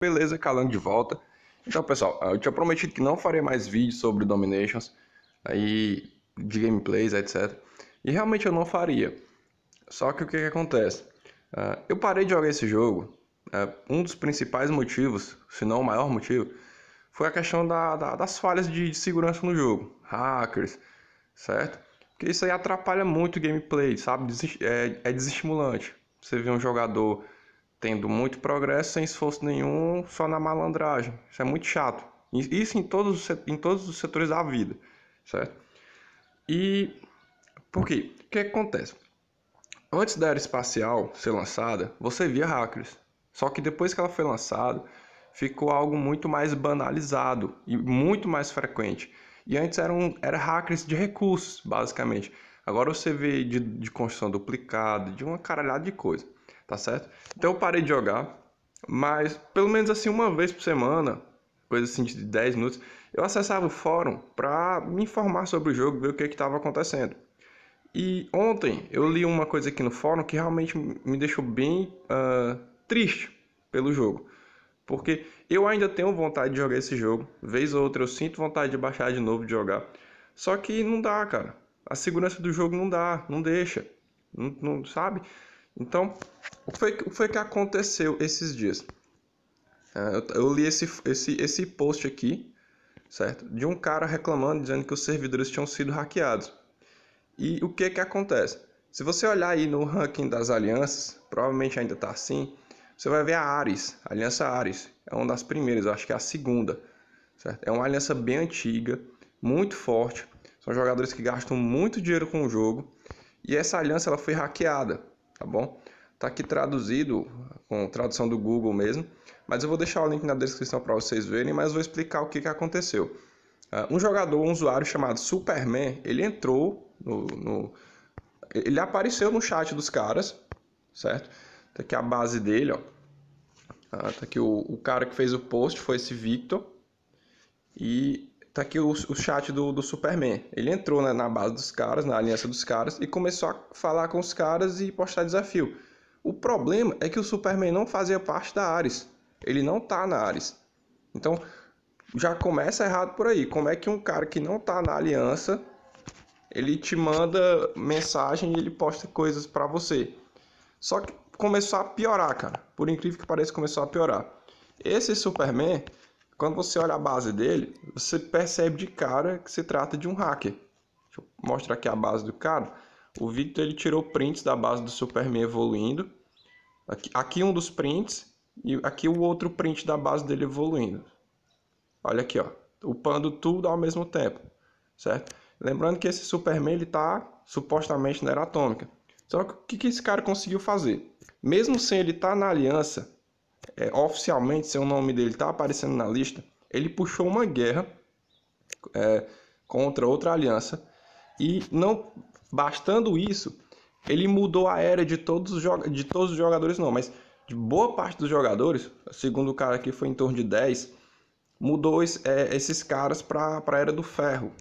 Beleza, calando de volta. Então, pessoal, eu tinha prometido que não faria mais vídeos sobre Dominations, aí de gameplays, etc. E realmente eu não faria. Só que o que, que acontece? Uh, eu parei de jogar esse jogo. Uh, um dos principais motivos, se não o maior motivo, foi a questão da, da, das falhas de, de, segurança no jogo. Hackers, certo? Porque isso aí atrapalha muito o gameplay, sabe? é, é desestimulante. Você vê um jogador tendo muito progresso sem esforço nenhum, só na malandragem. Isso é muito chato. Isso em todos os, em todos os setores da vida, certo? E por quê? O que, é que acontece? Antes da era espacial ser lançada, você via hackers. Só que depois que ela foi lançada, ficou algo muito mais banalizado e muito mais frequente. E antes eram era hackers de recursos, basicamente. Agora você vê de, de construção duplicada, de uma caralhada de coisa tá certo? Então eu parei de jogar, mas pelo menos assim uma vez por semana, coisa assim de 10 minutos, eu acessava o fórum para me informar sobre o jogo, ver o que é estava acontecendo. E ontem eu li uma coisa aqui no fórum que realmente me deixou bem uh, triste pelo jogo. Porque eu ainda tenho vontade de jogar esse jogo, vez ou outra eu sinto vontade de baixar de novo de jogar. Só que não dá, cara. A segurança do jogo não dá, não deixa. Não, não sabe? Então, o que foi, o que, foi que aconteceu esses dias? É, eu, li esse, esse, esse post aqui, certo? De um cara reclamando, dizendo que os servidores tinham sido hackeados. E o que que acontece? Se você olhar aí no ranking das alianças, provavelmente ainda está assim, você vai ver a Ares, a Aliança Ares. É uma das primeiras, eu acho que é a segunda. Certo? É uma aliança bem antiga, muito forte. São jogadores que gastam muito dinheiro com o jogo. E essa aliança ela foi hackeada tá bom? Tá aqui traduzido, com tradução do Google mesmo, mas eu vou deixar o link na descrição para vocês verem, mas vou explicar o que, que aconteceu. Uh, um jogador, um usuário chamado Superman, ele entrou no, no, Ele apareceu no chat dos caras, certo? Tá aqui a base dele, ó. Uh, tá aqui o, o cara que fez o post, foi esse Victor. E Tá aqui o, o chat do, do Superman. Ele entrou na, né, na base dos caras, na aliança dos caras, e começou a falar com os caras e postar desafio. O problema é que o Superman não fazia parte da Ares. Ele não tá na Ares. Então, já começa errado por aí. Como é que um cara que não tá na aliança, ele te manda mensagem e ele posta coisas para você? Só que começou a piorar, cara. Por incrível que pareça, começou a piorar. Esse Superman, quando você olha a base dele, você percebe de cara que se trata de um hacker. Deixa eu mostrar aqui a base do cara. O Victor ele tirou prints da base do Superman evoluindo. Aqui, aqui um dos prints e aqui o outro print da base dele evoluindo. Olha aqui, ó, upando tudo ao mesmo tempo, certo? Lembrando que esse Superman ele tá supostamente na era atômica. Só que o que, que esse cara conseguiu fazer? Mesmo sem ele estar tá na aliança, é, oficialmente, se o nome dele está aparecendo na lista, ele puxou uma guerra é, contra outra aliança e não bastando isso, ele mudou a era de todos os, de todos os jogadores não, mas de boa parte dos jogadores, segundo o cara aqui foi em torno de 10, mudou é, esses caras para a era do ferro.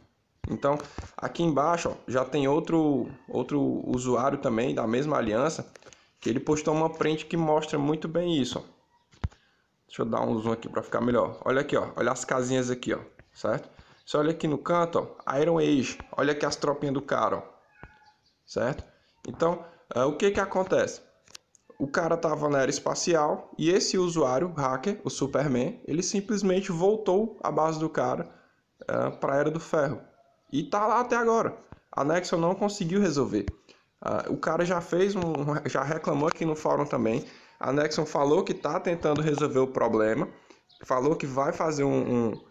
Então, aqui embaixo ó, já tem outro, outro usuário também da mesma aliança, que ele postou uma print que mostra muito bem isso. Ó. Deixa eu dar um zoom aqui para ficar melhor. Olha aqui, ó. Olha as casinhas aqui, ó. Certo? Você olha aqui no canto, ó. Iron Age. Olha aqui as tropinhas do cara, ó. Certo? Então, uh, o que que acontece? O cara tava na era espacial e esse usuário, hacker, o Superman, ele simplesmente voltou à base do cara uh, eh, para a era do ferro. E tá lá até agora. A Nexon não conseguiu resolver. Uh, o cara já fez um. já reclamou aqui no fórum também a Nexon falou que está tentando resolver o problema, falou que vai fazer um, um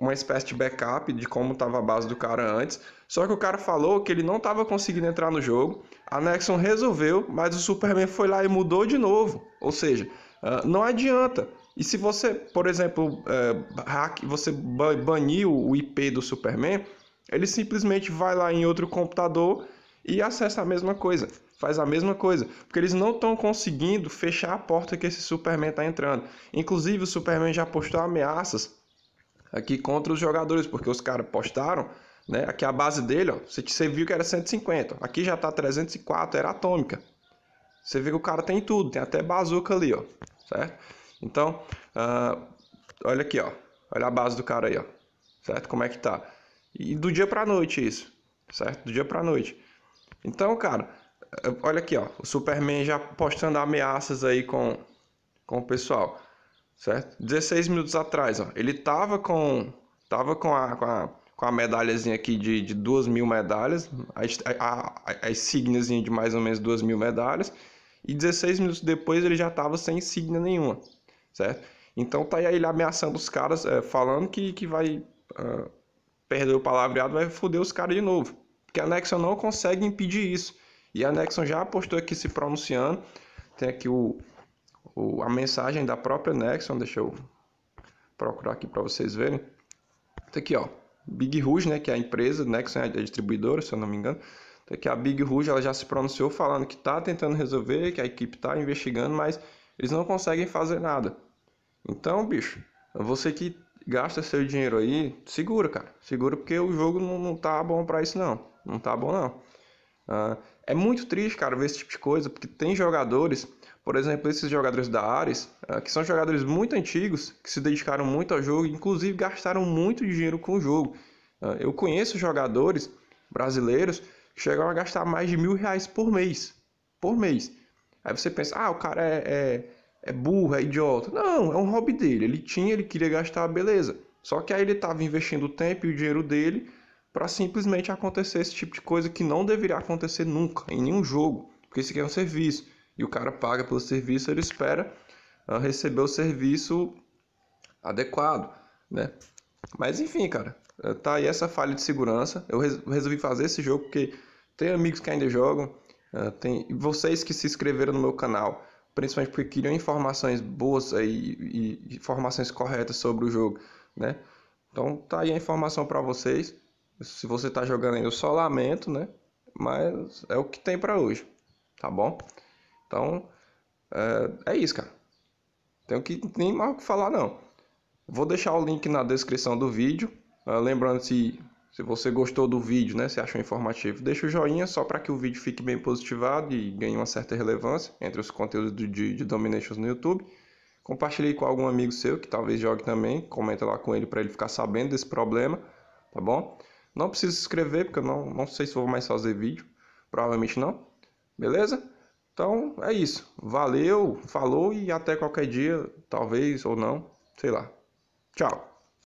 uma espécie de backup de como estava a base do cara antes. Só que o cara falou que ele não estava conseguindo entrar no jogo. A Nexon resolveu, mas o Superman foi lá e mudou de novo. Ou seja, ah, não adianta. E se você, por exemplo, eh, hack, você banir o IP do Superman, ele simplesmente vai lá em outro computador e acessa a mesma coisa, faz a mesma coisa, porque eles não estão conseguindo fechar a porta que esse Superman está entrando. Inclusive, o Superman já postou ameaças aqui contra os jogadores, porque os caras postaram, né? Aqui a base dele, ó, você, viu que era 150, aqui já tá 304, era atômica. Você vê que o cara tem tudo, tem até bazuca ali, ó, certo? Então, uh, olha aqui, ó, olha a base do cara aí, ó, certo? Como é que tá? E do dia pra noite isso, certo? Do dia pra noite. Então, cara, eh, olha aqui, ó, o Superman já postando ameaças aí com, com o pessoal, certo? 16 minutos atrás, ó, ele tava com tava com a, com a, com a medalhazinha aqui de, de duas mil medalhas, as, a, a, as de mais ou menos duas mil medalhas, e 16 minutos depois ele já tava sem insígnia nenhuma, certo? Então tá aí ele ameaçando os caras, é, falando que, que vai uh, perder o palavreado, vai foder os caras de novo. Porque a Nexon não consegue impedir isso. E a Nexon já apostou aqui se pronunciando. Tem aqui o, o a mensagem da própria Nexon. Deixa eu procurar aqui para vocês verem. tem tá aqui, ó. Big Rouge, né, que é a empresa, Nexon é a distribuidora, se eu não me engano. tem tá aqui a Big Rouge, ela já se pronunciou falando que tá tentando resolver, que a equipe tá investigando, mas eles não conseguem fazer nada. Então, bicho, você que gasta seu dinheiro aí, segura, cara. Segura porque o jogo não, não tá bom para isso, não. Não tá bom, não. Uh, é muito triste, cara, ver esse tipo de coisa, porque tem jogadores, por exemplo, esses jogadores da Ares, uh, que são jogadores muito antigos, que se dedicaram muito ao jogo, inclusive gastaram muito dinheiro com o jogo. Uh, eu conheço jogadores brasileiros que chegaram a gastar mais de mil reais por mês. Por mês. Aí você pensa, ah, o cara é, é é burro, é idiota. Não, é um hobby dele. Ele tinha, ele queria gastar, beleza. Só que aí ele estava investindo o tempo e o dinheiro dele para simplesmente acontecer esse tipo de coisa que não deveria acontecer nunca, em nenhum jogo. Porque isso aqui é um serviço. E o cara paga pelo serviço, ele espera uh, receber o serviço adequado, né? Mas enfim, cara, eh, tá aí essa falha de segurança. Eu resolvi fazer esse jogo porque tem amigos que ainda jogam, uh, tem vocês que se inscreveram no meu canal principalmente porque queriam informações boas e, e informações corretas sobre o jogo, né? Então tá aí a informação para vocês. Se você tá jogando aí, eu só lamento, né? Mas é o que tem para hoje, tá bom? Então é, é isso, cara. Tenho que nem mais o que falar não. Vou deixar o link na descrição do vídeo. Ah, Lembrando se se você gostou do vídeo, né, se achou informativo, deixa o joinha só para que o vídeo fique bem positivado e ganhe uma certa relevância entre os conteúdos de, de, de Dominations no YouTube. Compartilhe com algum amigo seu que talvez jogue também, comenta lá com ele para ele ficar sabendo desse problema, tá bom? Não precisa se inscrever porque eu não, não sei se vou mais fazer vídeo, provavelmente não, beleza? Então é isso, valeu, falou e até qualquer dia, talvez ou não, sei lá. Tchau!